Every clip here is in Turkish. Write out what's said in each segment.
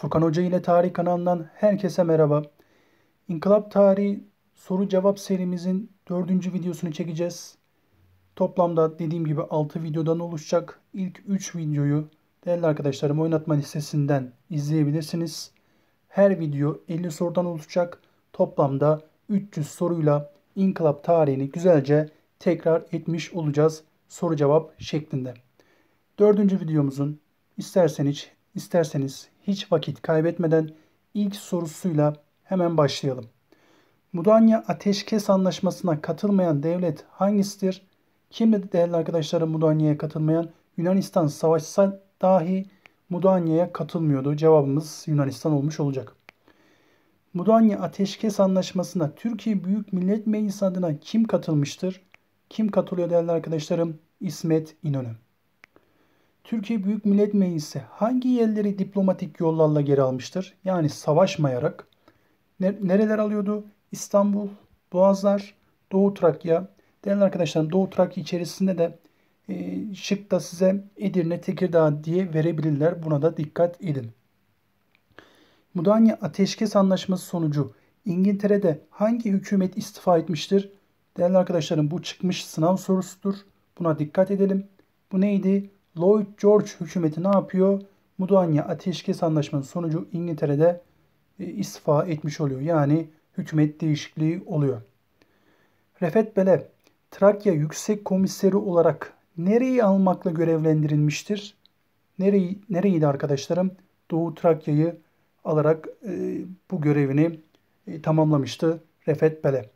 Furkan Hoca ile Tarih kanalından herkese merhaba. İnkılap Tarihi soru cevap serimizin dördüncü videosunu çekeceğiz. Toplamda dediğim gibi 6 videodan oluşacak. İlk 3 videoyu değerli arkadaşlarım oynatma listesinden izleyebilirsiniz. Her video 50 sorudan oluşacak. Toplamda 300 soruyla İnkılap tarihini güzelce tekrar etmiş olacağız soru cevap şeklinde. Dördüncü videomuzun istersen hiç İsterseniz hiç vakit kaybetmeden ilk sorusuyla hemen başlayalım. Mudanya Ateşkes Anlaşması'na katılmayan devlet hangisidir? Kimdi değerli arkadaşlarım Mudanya'ya katılmayan? Yunanistan savaşsa dahi Mudanya'ya katılmıyordu. Cevabımız Yunanistan olmuş olacak. Mudanya Ateşkes Anlaşması'na Türkiye Büyük Millet Meclisi adına kim katılmıştır? Kim katılıyor değerli arkadaşlarım? İsmet İnönü. Türkiye Büyük Millet Meclisi hangi yerleri diplomatik yollarla geri almıştır? Yani savaşmayarak. Nereler alıyordu? İstanbul, Boğazlar, Doğu Trakya. Değerli arkadaşlarım Doğu Trakya içerisinde de e, da size Edirne, Tekirdağ diye verebilirler. Buna da dikkat edin. Mudanya Ateşkes Anlaşması sonucu İngiltere'de hangi hükümet istifa etmiştir? Değerli arkadaşlarım bu çıkmış sınav sorusudur. Buna dikkat edelim. Bu neydi? Lloyd George hükümeti ne yapıyor? Mudanya Ateşkes Anlaşması sonucu İngiltere'de e, istifa etmiş oluyor. Yani hükümet değişikliği oluyor. Refet Bele Trakya Yüksek Komiseri olarak nereyi almakla görevlendirilmiştir? Nereyi, nereydi arkadaşlarım? Doğu Trakya'yı alarak e, bu görevini e, tamamlamıştı Refet Bele.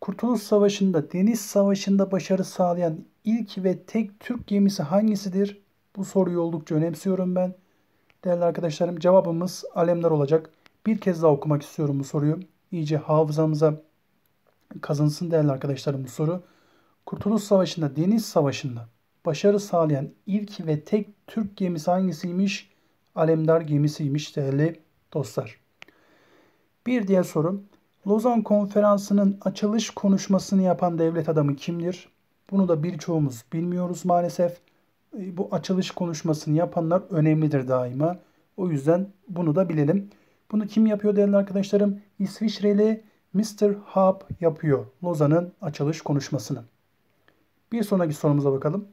Kurtuluş Savaşı'nda, Deniz Savaşı'nda başarı sağlayan ilk ve tek Türk gemisi hangisidir? Bu soruyu oldukça önemsiyorum ben. Değerli arkadaşlarım cevabımız Alemdar olacak. Bir kez daha okumak istiyorum bu soruyu. İyice hafızamıza kazınsın değerli arkadaşlarım bu soru. Kurtuluş Savaşı'nda, Deniz Savaşı'nda başarı sağlayan ilk ve tek Türk gemisi hangisiymiş? Alemdar gemisiymiş değerli dostlar. Bir diğer soru. Lozan Konferansı'nın açılış konuşmasını yapan devlet adamı kimdir? Bunu da birçoğumuz bilmiyoruz maalesef. E, bu açılış konuşmasını yapanlar önemlidir daima. O yüzden bunu da bilelim. Bunu kim yapıyor değerli arkadaşlarım? İsviçreli Mr. Hub yapıyor Lozan'ın açılış konuşmasını. Bir sonraki sorumuza bakalım.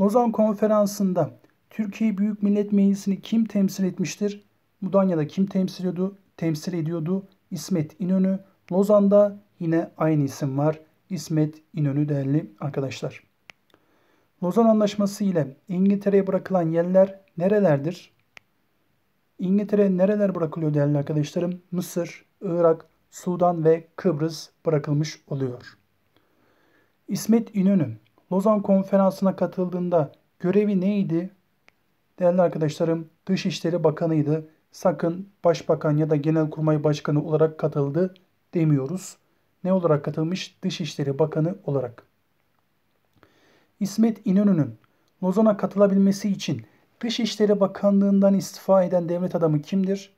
Lozan konferansında Türkiye Büyük Millet Meclisi'ni kim temsil etmiştir? Mudanya'da kim temsil ediyordu? Temsil ediyordu İsmet İnönü. Lozan'da yine aynı isim var. İsmet İnönü değerli arkadaşlar. Lozan Anlaşması ile İngiltere'ye bırakılan yerler nerelerdir? İngiltere nereler bırakılıyor değerli arkadaşlarım? Mısır, Irak, Sudan ve Kıbrıs bırakılmış oluyor. İsmet İnönü Lozan Konferansı'na katıldığında görevi neydi? Değerli arkadaşlarım Dışişleri Bakanı'ydı. Sakın Başbakan ya da Genelkurmay Başkanı olarak katıldı demiyoruz ne olarak katılmış? Dışişleri Bakanı olarak. İsmet İnönü'nün Lozan'a katılabilmesi için Dışişleri Bakanlığından istifa eden devlet adamı kimdir?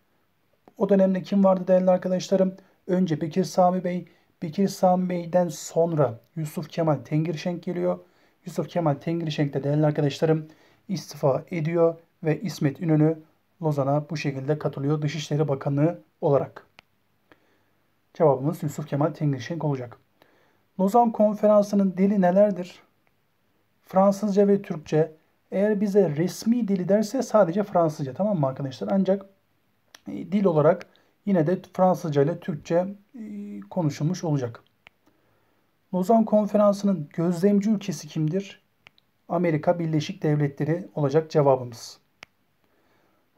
O dönemde kim vardı değerli arkadaşlarım? Önce Bekir Sami Bey, Bekir Sami Bey'den sonra Yusuf Kemal Tengirşenk geliyor. Yusuf Kemal Tengirşenk de değerli arkadaşlarım istifa ediyor ve İsmet İnönü Lozan'a bu şekilde katılıyor Dışişleri Bakanlığı olarak. Cevabımız Yusuf Kemal Tengişenk olacak. Lozan Konferansı'nın dili nelerdir? Fransızca ve Türkçe. Eğer bize resmi dili derse sadece Fransızca tamam mı arkadaşlar? Ancak e, dil olarak yine de Fransızca ile Türkçe e, konuşulmuş olacak. Lozan Konferansı'nın gözlemci ülkesi kimdir? Amerika Birleşik Devletleri olacak cevabımız.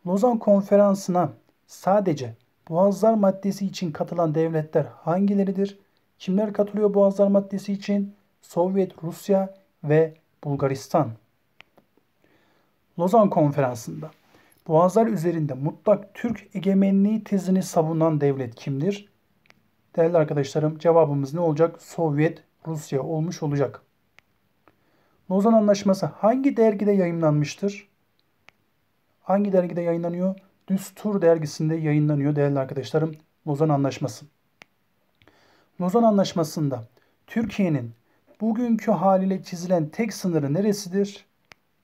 Lozan Konferansı'na sadece Boğazlar maddesi için katılan devletler hangileridir? Kimler katılıyor Boğazlar maddesi için? Sovyet, Rusya ve Bulgaristan. Lozan Konferansı'nda Boğazlar üzerinde mutlak Türk egemenliği tezini savunan devlet kimdir? Değerli arkadaşlarım cevabımız ne olacak? Sovyet, Rusya olmuş olacak. Lozan Anlaşması hangi dergide yayınlanmıştır? Hangi dergide yayınlanıyor? Düstur dergisinde yayınlanıyor değerli arkadaşlarım. Lozan Anlaşması. Lozan Anlaşması'nda Türkiye'nin bugünkü haliyle çizilen tek sınırı neresidir?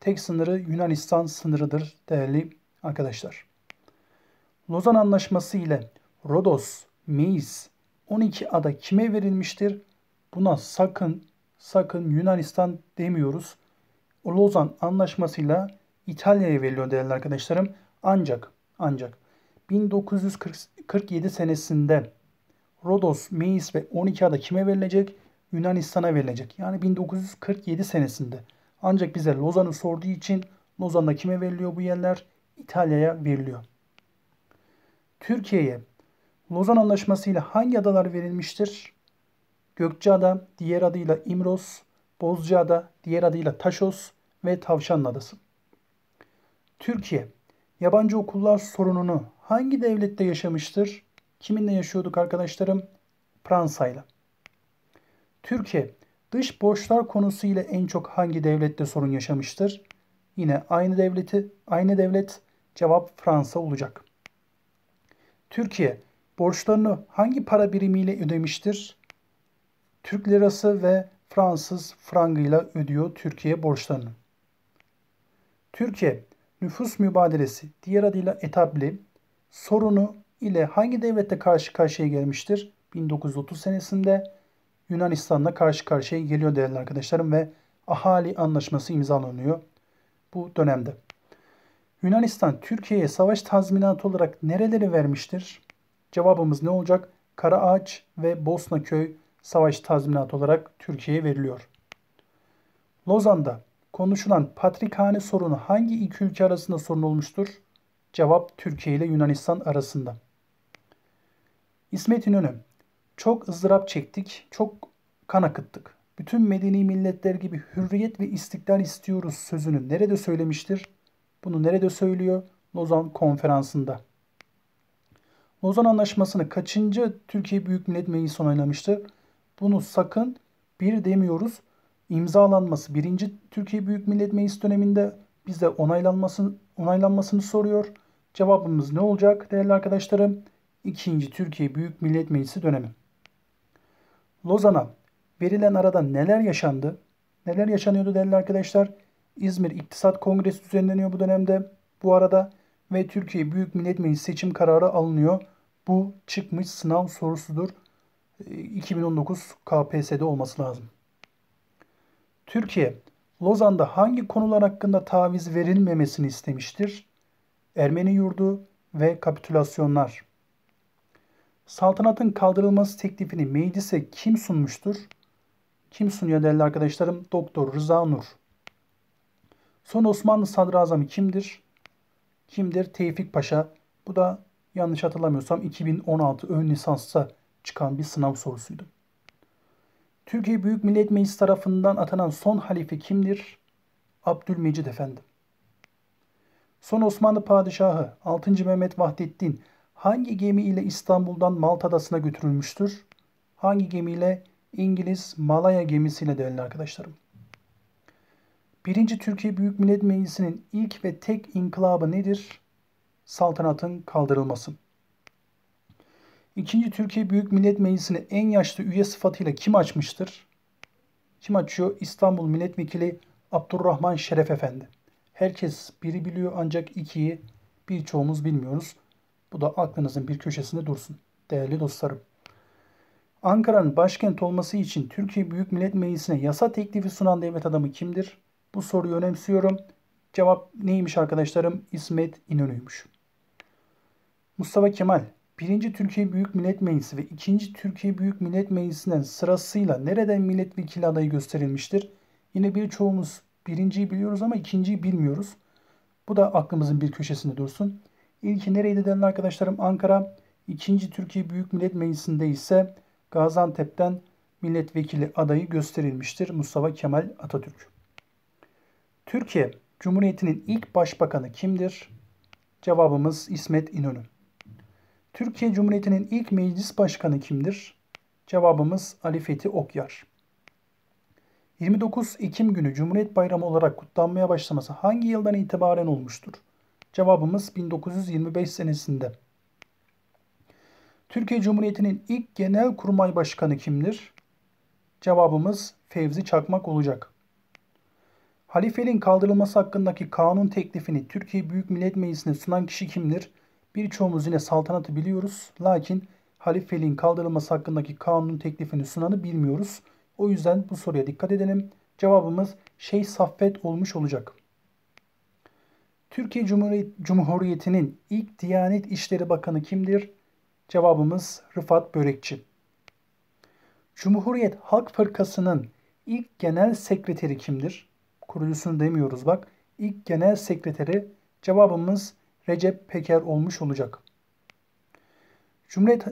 Tek sınırı Yunanistan sınırıdır değerli arkadaşlar. Lozan Anlaşması ile Rodos, Meis, 12 ada kime verilmiştir? Buna sakın sakın Yunanistan demiyoruz. Lozan Anlaşması'yla İtalya'ya veriliyor değerli arkadaşlarım. Ancak ancak 1947 senesinde Rodos, Meis ve 12 ada kime verilecek? Yunanistan'a verilecek. Yani 1947 senesinde. Ancak bize Lozan'ı sorduğu için Lozan'da kime veriliyor bu yerler? İtalya'ya veriliyor. Türkiye'ye Lozan Anlaşması ile hangi adalar verilmiştir? Gökçeada, diğer adıyla İmros, Bozcaada, diğer adıyla Taşos ve Tavşan Adası. Türkiye Yabancı okullar sorununu hangi devlette yaşamıştır? Kiminle yaşıyorduk arkadaşlarım? Fransa'yla. Türkiye dış borçlar konusu ile en çok hangi devlette sorun yaşamıştır? Yine aynı devleti, aynı devlet cevap Fransa olacak. Türkiye borçlarını hangi para birimiyle ödemiştir? Türk lirası ve Fransız frangıyla ödüyor Türkiye borçlarını. Türkiye nüfus mübadelesi diğer adıyla etabli sorunu ile hangi devlette karşı karşıya gelmiştir? 1930 senesinde Yunanistan'la karşı karşıya geliyor değerli arkadaşlarım ve ahali anlaşması imzalanıyor bu dönemde. Yunanistan Türkiye'ye savaş tazminatı olarak nereleri vermiştir? Cevabımız ne olacak? Kara Ağaç ve Bosna Köy savaş tazminatı olarak Türkiye'ye veriliyor. Lozan'da Konuşulan patrikhane sorunu hangi iki ülke arasında sorun olmuştur? Cevap Türkiye ile Yunanistan arasında. İsmet İnönü. Çok ızdırap çektik, çok kan akıttık. Bütün medeni milletler gibi hürriyet ve istiklal istiyoruz sözünü nerede söylemiştir? Bunu nerede söylüyor? Lozan konferansında. Lozan Anlaşması'nı kaçıncı Türkiye Büyük Millet Meclisi onaylamıştır? Bunu sakın bir demiyoruz, imzalanması birinci Türkiye Büyük Millet Meclisi döneminde bize onaylanması, onaylanmasını soruyor. Cevabımız ne olacak değerli arkadaşlarım? İkinci Türkiye Büyük Millet Meclisi dönemi. Lozan'a verilen arada neler yaşandı? Neler yaşanıyordu değerli arkadaşlar? İzmir İktisat Kongresi düzenleniyor bu dönemde. Bu arada ve Türkiye Büyük Millet Meclisi seçim kararı alınıyor. Bu çıkmış sınav sorusudur. 2019 ee, KPSS'de olması lazım. Türkiye, Lozan'da hangi konular hakkında taviz verilmemesini istemiştir? Ermeni yurdu ve kapitülasyonlar. Saltanatın kaldırılması teklifini meclise kim sunmuştur? Kim sunuyor değerli arkadaşlarım? Doktor Rıza Nur. Son Osmanlı sadrazamı kimdir? Kimdir? Tevfik Paşa. Bu da yanlış hatırlamıyorsam 2016 ön lisansa çıkan bir sınav sorusuydu. Türkiye Büyük Millet Meclisi tarafından atanan son halife kimdir? Abdülmecid Efendi. Son Osmanlı Padişahı 6. Mehmet Vahdettin hangi gemiyle İstanbul'dan Malta Adası'na götürülmüştür? Hangi gemiyle? İngiliz Malaya gemisiyle değerli arkadaşlarım. 1. Türkiye Büyük Millet Meclisi'nin ilk ve tek inkılabı nedir? Saltanatın kaldırılması. İkinci Türkiye Büyük Millet Meclisi'ni en yaşlı üye sıfatıyla kim açmıştır? Kim açıyor? İstanbul Milletvekili Abdurrahman Şeref Efendi. Herkes biri biliyor ancak ikiyi birçoğumuz bilmiyoruz. Bu da aklınızın bir köşesinde dursun değerli dostlarım. Ankara'nın başkent olması için Türkiye Büyük Millet Meclisi'ne yasa teklifi sunan devlet adamı kimdir? Bu soruyu önemsiyorum. Cevap neymiş arkadaşlarım? İsmet İnönü'ymüş. Mustafa Kemal Birinci Türkiye Büyük Millet Meclisi ve 2. Türkiye Büyük Millet Meclisi'nden sırasıyla nereden milletvekili adayı gösterilmiştir? Yine birçoğumuz birinciyi biliyoruz ama ikinciyi bilmiyoruz. Bu da aklımızın bir köşesinde dursun. İlki nereye denen arkadaşlarım Ankara. 2. Türkiye Büyük Millet Meclisi'nde ise Gaziantep'ten milletvekili adayı gösterilmiştir Mustafa Kemal Atatürk. Türkiye Cumhuriyeti'nin ilk başbakanı kimdir? Cevabımız İsmet İnönü. Türkiye Cumhuriyeti'nin ilk meclis başkanı kimdir? Cevabımız Ali Fethi Okyar. 29 Ekim günü Cumhuriyet Bayramı olarak kutlanmaya başlaması hangi yıldan itibaren olmuştur? Cevabımız 1925 senesinde. Türkiye Cumhuriyeti'nin ilk genel kurmay başkanı kimdir? Cevabımız Fevzi Çakmak olacak. Halifeliğin kaldırılması hakkındaki kanun teklifini Türkiye Büyük Millet Meclisi'ne sunan kişi kimdir? Birçoğumuz yine saltanatı biliyoruz. Lakin halifeliğin kaldırılması hakkındaki kanunun teklifini sunanı bilmiyoruz. O yüzden bu soruya dikkat edelim. Cevabımız şey Saffet olmuş olacak. Türkiye Cumhuriyeti'nin ilk Diyanet İşleri Bakanı kimdir? Cevabımız Rıfat Börekçi. Cumhuriyet Halk Fırkası'nın ilk genel sekreteri kimdir? Kurucusunu demiyoruz bak. İlk genel sekreteri cevabımız Recep Peker olmuş olacak. Cumhuriyet,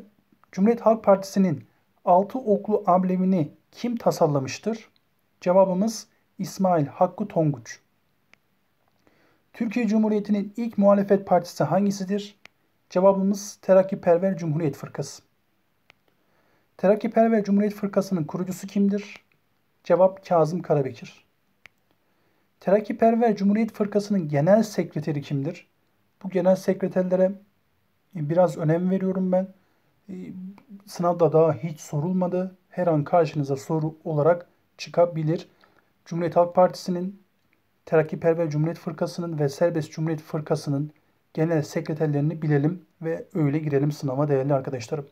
Cumhuriyet Halk Partisi'nin altı oklu amblemini kim tasallamıştır? Cevabımız İsmail Hakkı Tonguç. Türkiye Cumhuriyeti'nin ilk muhalefet partisi hangisidir? Cevabımız Terakkiperver Cumhuriyet Fırkası. Terakkiperver Cumhuriyet Fırkası'nın kurucusu kimdir? Cevap Kazım Karabekir. Terakkiperver Cumhuriyet Fırkası'nın genel sekreteri kimdir? Bu genel sekreterlere e, biraz önem veriyorum ben. E, sınavda daha hiç sorulmadı. Her an karşınıza soru olarak çıkabilir. Cumhuriyet Halk Partisi'nin, Terakkiperver Cumhuriyet Fırkası'nın ve Serbest Cumhuriyet Fırkası'nın genel sekreterlerini bilelim ve öyle girelim sınava değerli arkadaşlarım.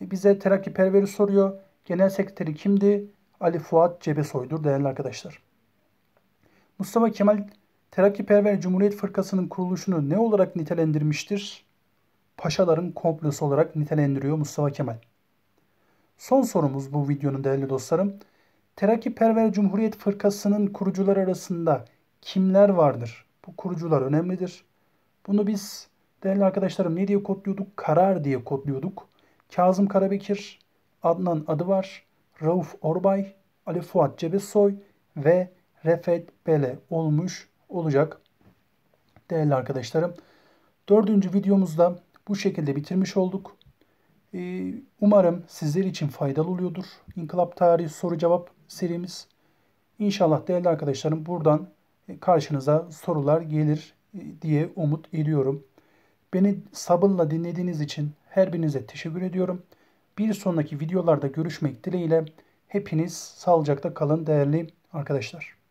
E, bize Terakkiperver'i soruyor. Genel sekreteri kimdi? Ali Fuat Cebesoy'dur değerli arkadaşlar. Mustafa Kemal Terakkiperver Cumhuriyet Fırkası'nın kuruluşunu ne olarak nitelendirmiştir? Paşaların komplosu olarak nitelendiriyor Mustafa Kemal. Son sorumuz bu videonun değerli dostlarım. Terakkiperver Cumhuriyet Fırkası'nın kurucular arasında kimler vardır? Bu kurucular önemlidir. Bunu biz değerli arkadaşlarım ne diye kodluyorduk? Karar diye kodluyorduk. Kazım Karabekir, Adnan adı var. Rauf Orbay, Ali Fuat Cebesoy ve Refet Bele olmuş olacak. Değerli arkadaşlarım. Dördüncü videomuzda bu şekilde bitirmiş olduk. Ee, umarım sizler için faydalı oluyordur. İnkılap tarihi soru cevap serimiz. İnşallah değerli arkadaşlarım buradan e, karşınıza sorular gelir e, diye umut ediyorum. Beni sabırla dinlediğiniz için her birinize teşekkür ediyorum. Bir sonraki videolarda görüşmek dileğiyle hepiniz sağlıcakla kalın değerli arkadaşlar.